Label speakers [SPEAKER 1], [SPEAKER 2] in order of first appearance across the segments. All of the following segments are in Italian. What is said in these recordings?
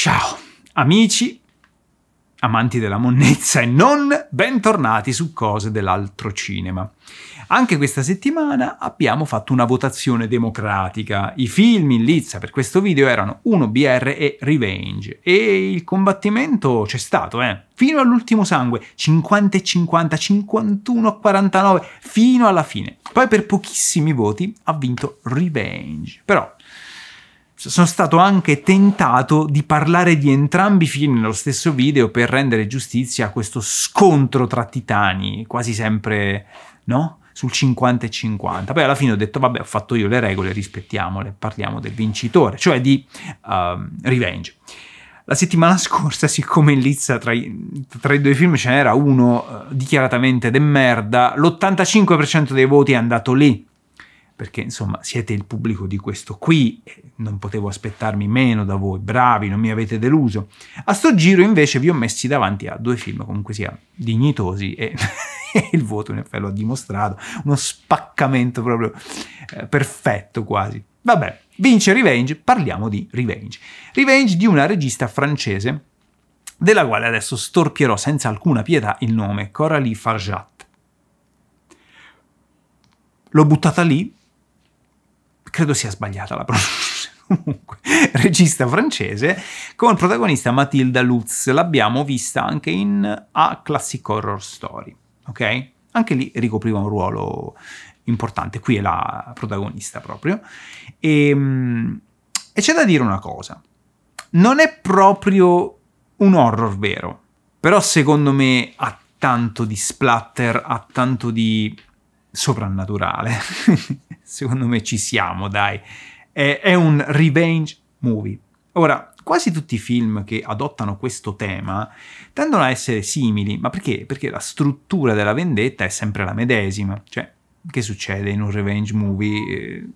[SPEAKER 1] Ciao amici, amanti della monnezza e non, bentornati su Cose dell'altro cinema. Anche questa settimana abbiamo fatto una votazione democratica. I film in lizza per questo video erano 1BR e Revenge e il combattimento c'è stato, eh? Fino all'ultimo sangue, 50 e 50, 51 e 49, fino alla fine. Poi per pochissimi voti ha vinto Revenge. Però sono stato anche tentato di parlare di entrambi i film nello stesso video per rendere giustizia a questo scontro tra titani, quasi sempre, no? Sul 50 e 50. Poi alla fine ho detto, vabbè, ho fatto io le regole, rispettiamole, parliamo del vincitore, cioè di uh, Revenge. La settimana scorsa, siccome in lizza tra i, tra i due film ce n'era uno uh, dichiaratamente de merda, l'85% dei voti è andato lì perché insomma siete il pubblico di questo qui, eh, non potevo aspettarmi meno da voi, bravi, non mi avete deluso. A sto giro invece vi ho messi davanti a due film comunque sia dignitosi e il voto in effetti lo ha dimostrato, uno spaccamento proprio eh, perfetto quasi. Vabbè, vince Revenge, parliamo di Revenge. Revenge di una regista francese della quale adesso storpierò senza alcuna pietà il nome, Coralie Farjat. L'ho buttata lì credo sia sbagliata la pronuncia. Comunque, regista francese con protagonista Matilda Lutz, l'abbiamo vista anche in A Classic Horror Story, ok? Anche lì ricopriva un ruolo importante, qui è la protagonista proprio. E, ehm, e c'è da dire una cosa, non è proprio un horror vero, però secondo me ha tanto di splatter, ha tanto di soprannaturale. Secondo me ci siamo, dai. È, è un revenge movie. Ora, quasi tutti i film che adottano questo tema tendono a essere simili, ma perché? Perché la struttura della vendetta è sempre la medesima. Cioè, che succede in un revenge movie? Eh,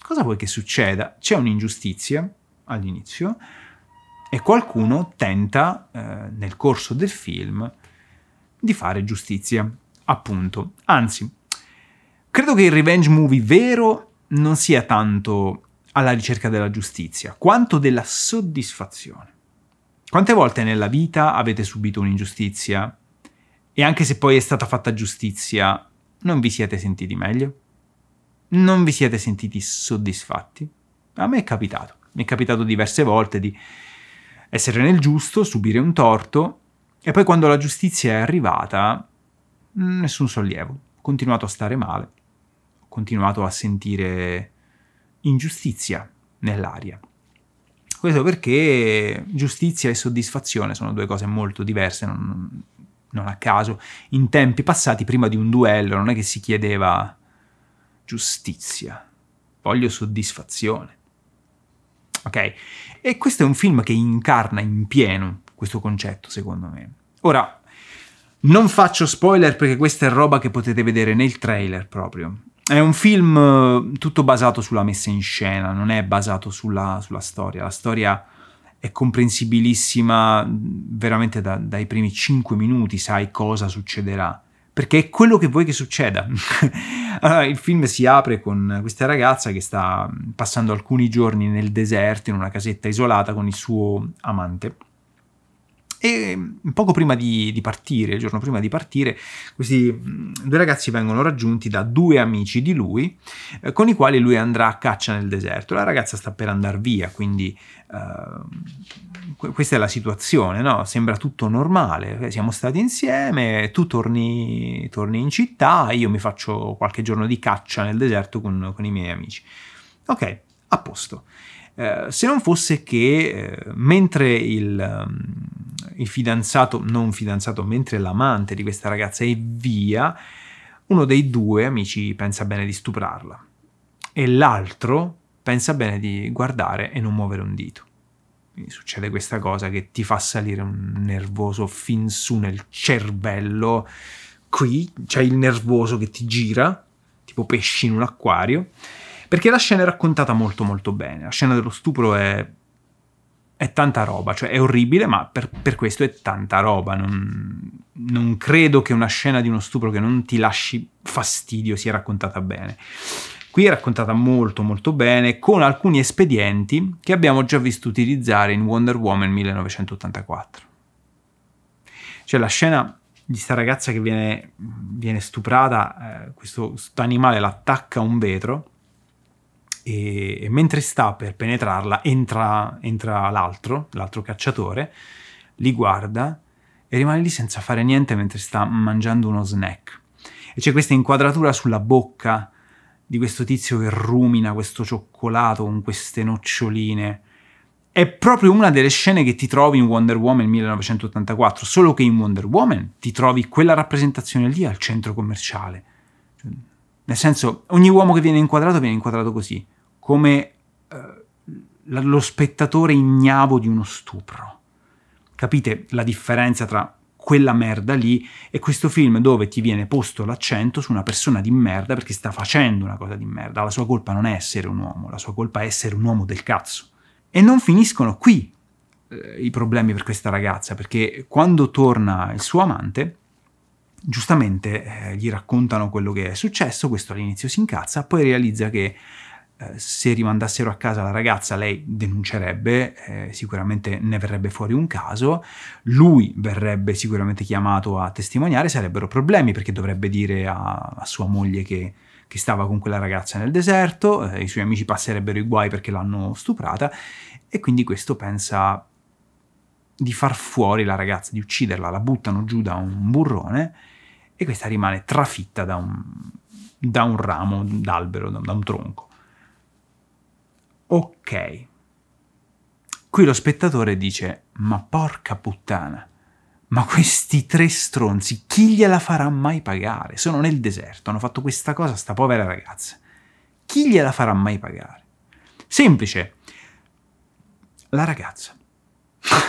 [SPEAKER 1] cosa vuoi che succeda? C'è un'ingiustizia all'inizio e qualcuno tenta, eh, nel corso del film, di fare giustizia. Appunto. Anzi, Credo che il revenge movie vero non sia tanto alla ricerca della giustizia, quanto della soddisfazione. Quante volte nella vita avete subito un'ingiustizia e anche se poi è stata fatta giustizia, non vi siete sentiti meglio? Non vi siete sentiti soddisfatti? A me è capitato. Mi è capitato diverse volte di essere nel giusto, subire un torto e poi quando la giustizia è arrivata, nessun sollievo, ho continuato a stare male continuato a sentire ingiustizia nell'aria. Questo perché giustizia e soddisfazione sono due cose molto diverse, non, non a caso. In tempi passati, prima di un duello, non è che si chiedeva giustizia, voglio soddisfazione. Ok? E questo è un film che incarna in pieno questo concetto, secondo me. Ora, non faccio spoiler perché questa è roba che potete vedere nel trailer proprio. È un film eh, tutto basato sulla messa in scena, non è basato sulla, sulla storia. La storia è comprensibilissima veramente da, dai primi 5 minuti, sai cosa succederà. Perché è quello che vuoi che succeda. allora, il film si apre con questa ragazza che sta passando alcuni giorni nel deserto, in una casetta isolata con il suo amante e mm, poco prima di, di partire, il giorno prima di partire, questi mm, due ragazzi vengono raggiunti da due amici di lui, eh, con i quali lui andrà a caccia nel deserto. La ragazza sta per andare via, quindi eh, questa è la situazione, no? sembra tutto normale, eh, siamo stati insieme, tu torni, torni in città, io mi faccio qualche giorno di caccia nel deserto con, con i miei amici. Ok, a posto. Eh, se non fosse che eh, mentre il, um, il fidanzato, non fidanzato, mentre l'amante di questa ragazza è via, uno dei due amici pensa bene di stuprarla e l'altro pensa bene di guardare e non muovere un dito. Quindi succede questa cosa che ti fa salire un nervoso fin su nel cervello. Qui c'è il nervoso che ti gira, tipo pesci in un acquario, perché la scena è raccontata molto molto bene. La scena dello stupro è è tanta roba, cioè è orribile, ma per, per questo è tanta roba. Non, non, credo che una scena di uno stupro che non ti lasci fastidio sia raccontata bene. Qui è raccontata molto molto bene con alcuni espedienti che abbiamo già visto utilizzare in Wonder Woman 1984. C'è cioè, la scena di sta ragazza che viene, viene stuprata, eh, questo, questo animale l'attacca a un vetro e, e mentre sta per penetrarla entra, entra l'altro, l'altro cacciatore, li guarda e rimane lì senza fare niente mentre sta mangiando uno snack. E c'è questa inquadratura sulla bocca di questo tizio che rumina questo cioccolato con queste noccioline. È proprio una delle scene che ti trovi in Wonder Woman 1984, solo che in Wonder Woman ti trovi quella rappresentazione lì al centro commerciale. Nel senso, ogni uomo che viene inquadrato viene inquadrato così come eh, lo spettatore ignavo di uno stupro. Capite la differenza tra quella merda lì e questo film dove ti viene posto l'accento su una persona di merda perché sta facendo una cosa di merda. La sua colpa non è essere un uomo, la sua colpa è essere un uomo del cazzo. E non finiscono qui eh, i problemi per questa ragazza, perché quando torna il suo amante, giustamente eh, gli raccontano quello che è successo, questo all'inizio si incazza, poi realizza che eh, se rimandassero a casa la ragazza lei denuncerebbe, eh, sicuramente ne verrebbe fuori un caso, lui verrebbe sicuramente chiamato a testimoniare, sarebbero problemi perché dovrebbe dire a, a sua moglie che, che, stava con quella ragazza nel deserto, eh, i suoi amici passerebbero i guai perché l'hanno stuprata e quindi questo pensa di far fuori la ragazza, di ucciderla, la buttano giù da un burrone e questa rimane trafitta da un, da un ramo d'albero, da un tronco. Ok. Qui lo spettatore dice, ma porca puttana, ma questi tre stronzi chi gliela farà mai pagare? Sono nel deserto, hanno fatto questa cosa a sta povera ragazza. Chi gliela farà mai pagare? Semplice. La ragazza. e,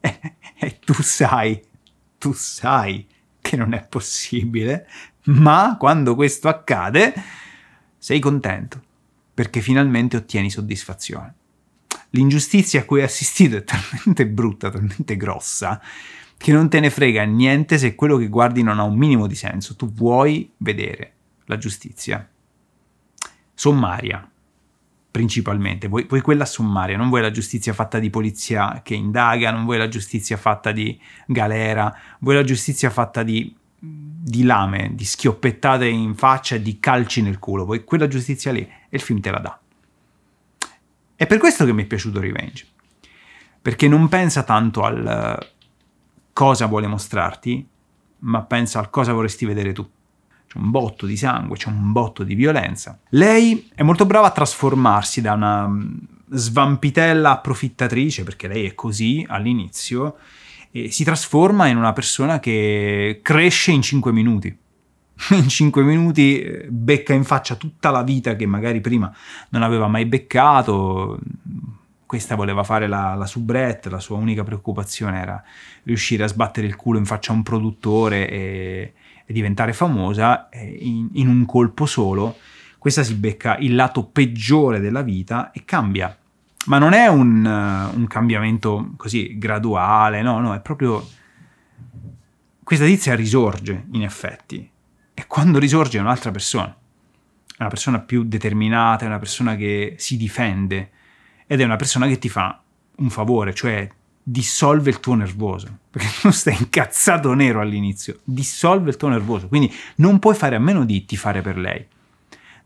[SPEAKER 1] e eh, eh, tu sai, tu sai che non è possibile, ma quando questo accade sei contento perché finalmente ottieni soddisfazione. L'ingiustizia a cui hai assistito è talmente brutta, talmente grossa, che non te ne frega niente se quello che guardi non ha un minimo di senso. Tu vuoi vedere la giustizia. Sommaria, principalmente. Vuoi, vuoi, quella sommaria, non vuoi la giustizia fatta di polizia che indaga, non vuoi la giustizia fatta di galera, vuoi la giustizia fatta di, di lame, di schioppettate in faccia, e di calci nel culo, vuoi quella giustizia lì e il film te la dà. È per questo che mi è piaciuto Revenge, perché non pensa tanto al eh, cosa vuole mostrarti, ma pensa al cosa vorresti vedere tu. C'è un botto di sangue, c'è un botto di violenza. Lei è molto brava a trasformarsi da una mm, svampitella approfittatrice, perché lei è così all'inizio, e si trasforma in una persona che cresce in 5 minuti. in 5 minuti eh, becca in faccia tutta la vita che magari prima non aveva mai beccato. Questa voleva fare la, la soubrette, la sua unica preoccupazione era riuscire a sbattere il culo in faccia a un produttore e, e diventare famosa in, in un colpo solo. Questa si becca il lato peggiore della vita e cambia ma non è un, eh, un, cambiamento così graduale, no, no, è proprio... Questa tizia risorge, in effetti, e quando risorge è un'altra persona. È una persona più determinata, è una persona che si difende ed è una persona che ti fa un favore, cioè dissolve il tuo nervoso, perché tu stai incazzato nero all'inizio, dissolve il tuo nervoso, quindi non puoi fare a meno di tifare per lei.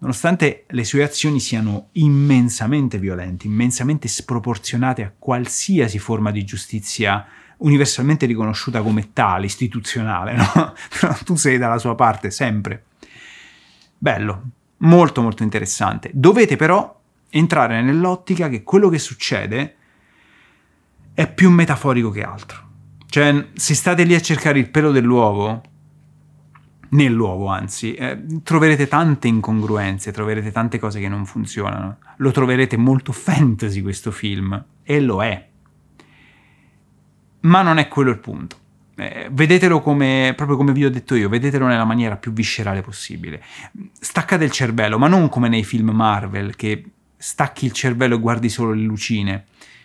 [SPEAKER 1] Nonostante le sue azioni siano immensamente violente, immensamente sproporzionate a qualsiasi forma di giustizia universalmente riconosciuta come tale, istituzionale, no? tu sei dalla sua parte sempre. Bello, molto molto interessante. Dovete però entrare nell'ottica che quello che succede è più metaforico che altro. Cioè, se state lì a cercare il pelo dell'uovo, nell'uovo anzi, eh, troverete tante incongruenze, troverete tante cose che non funzionano. Lo troverete molto fantasy questo film, e lo è ma non è quello il punto. Eh, vedetelo come, proprio come vi ho detto io, vedetelo nella maniera più viscerale possibile. Staccate il cervello, ma non come nei film Marvel che stacchi il cervello e guardi solo le lucine.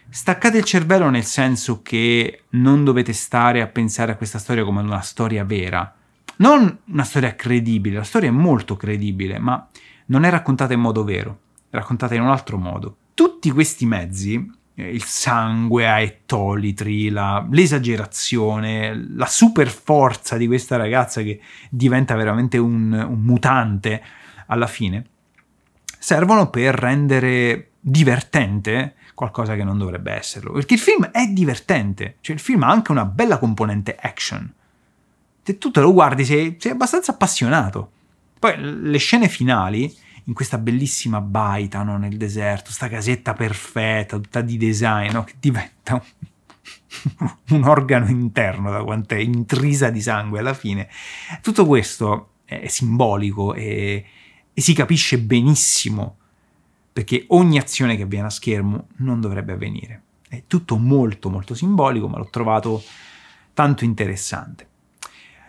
[SPEAKER 1] Staccate il cervello nel senso che non dovete stare a pensare a questa storia come una storia vera. Non una storia credibile, la storia è molto credibile, ma non è raccontata in modo vero, è raccontata in un altro modo. Tutti questi mezzi eh, il sangue a ettolitri, l'esagerazione, la, super forza di questa ragazza che diventa veramente un, un mutante alla fine, servono per rendere divertente qualcosa che non dovrebbe esserlo. Perché il film è divertente, cioè il film ha anche una bella componente action. Se tu te lo guardi sei, sei abbastanza appassionato. Poi le scene finali in questa bellissima baitano nel deserto, sta casetta perfetta, tutta di design, no? che diventa un, un organo interno da quanto è intrisa di sangue alla fine. Tutto questo è simbolico e, e si capisce benissimo perché ogni azione che avviene a schermo non dovrebbe avvenire. È tutto molto molto simbolico, ma l'ho trovato tanto interessante.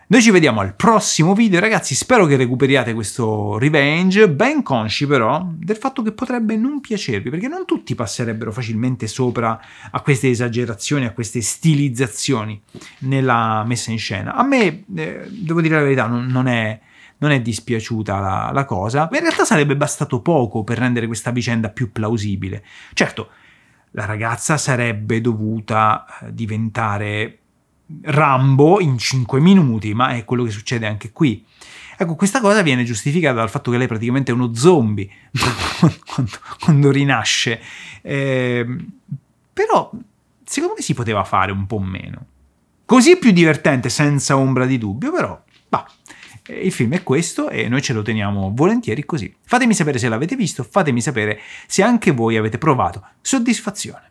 [SPEAKER 1] Noi ci vediamo al prossimo video, ragazzi, spero che recuperiate questo revenge, ben consci però del fatto che potrebbe non piacervi, perché non tutti passerebbero facilmente sopra a queste esagerazioni, a queste stilizzazioni nella messa in scena. A me, eh, devo dire la verità, non, non è non è dispiaciuta la, la, cosa, in realtà sarebbe bastato poco per rendere questa vicenda più plausibile. Certo, la ragazza sarebbe dovuta eh, diventare Rambo in 5 minuti, ma è quello che succede anche qui. Ecco, questa cosa viene giustificata dal fatto che lei praticamente è uno zombie quando, quando, rinasce. Eh, però, secondo me si poteva fare un po' meno. Così è più divertente, senza ombra di dubbio, però, bah, il film è questo e noi ce lo teniamo volentieri così. Fatemi sapere se l'avete visto, fatemi sapere se anche voi avete provato soddisfazione.